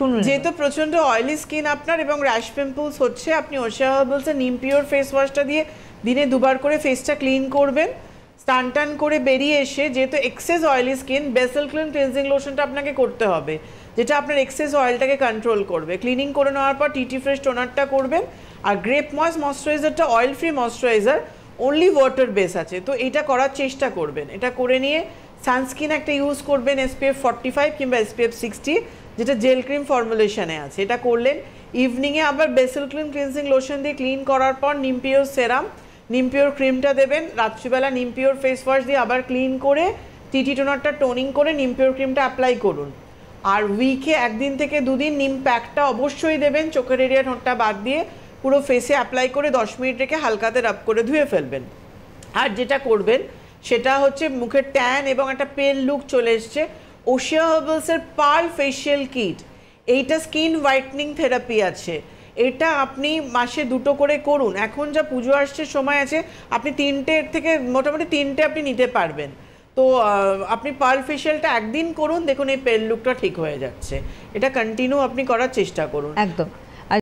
শুনুন যেহেতু প্রচন্ড অয়েলি স্কিন আপনার এবং র্যাশ পিম্পলস হচ্ছে আপনি ওশিয়া বলছেন নিম পিওর ফেস ওয়াশটা দিয়ে দিনে দুবার করে ফেসটা ক্লিন করবেন স্টান টান করে বেরিয়ে এসে যেহেতু এক্সেস অয়েলি স্কিন বেসেল ক্লিন ক্লিনজিং লোশনটা আপনাকে করতে হবে যেটা আপনার এক্সেস অয়েলটাকে কন্ট্রোল করবে ক্লিনিং করে নেওয়ার পর টিটি ফ্রেশ টোনারটা করবেন আর গ্রেপ ময়েস ময়শ্চারাইজারটা oil free moisturiser only water base আছে তো এটা করার চেষ্টা করবেন এটা করে নিয়ে সানস্ক্রিন একটা ইউজ করবেন এসপিএফ ফর্টি ফাইভ কিংবা এসপিএফ সিক্সটি যেটা জেল ক্রিম ফর্মুলেশনে আছে এটা করলেন ইভিনিংয়ে আবার বেসেল ক্রিম ক্লিনজিং লোশন দিয়ে ক্লিন করার পর নিমপিওর সেরাম নিমপিওর ক্রিমটা দেবেন রাত্রিবেলা নিমপিওর ফেস ওয়াশ দিয়ে আবার ক্লিন করে টিটি টোনারটা টোনিং করে নিমপিওর ক্রিমটা অ্যাপ্লাই করুন আর উইকে একদিন থেকে দুদিন নিম প্যাকটা অবশ্যই দেবেন চোখের এরিয়া ঠোঁটটা বাদ দিয়ে পুরো ফেসে অ্যাপ্লাই করে দশ মিনিট রেখে হালকাতে রাব করে ধুয়ে ফেলবেন আর যেটা করবেন সেটা হচ্ছে মুখের ট্যান এবং একটা পেল লুক চলে এসছে ওশিয়া হার্বালসের পার ফেশিয়াল কিট এইটা স্কিন হোয়াইটনিং থেরাপি আছে এটা আপনি মাসে দুটো করে করুন এখন যা পুজো আসছে সময় আছে আপনি তিনটে থেকে মোটামুটি তিনটে আপনি নিতে পারবেন তো আপনি পার্ল ফেশিয়ালটা একদিন করুন দেখুন এই পেল লুকটা ঠিক হয়ে যাচ্ছে এটা কন্টিনিউ আপনি করার চেষ্টা করুন একদম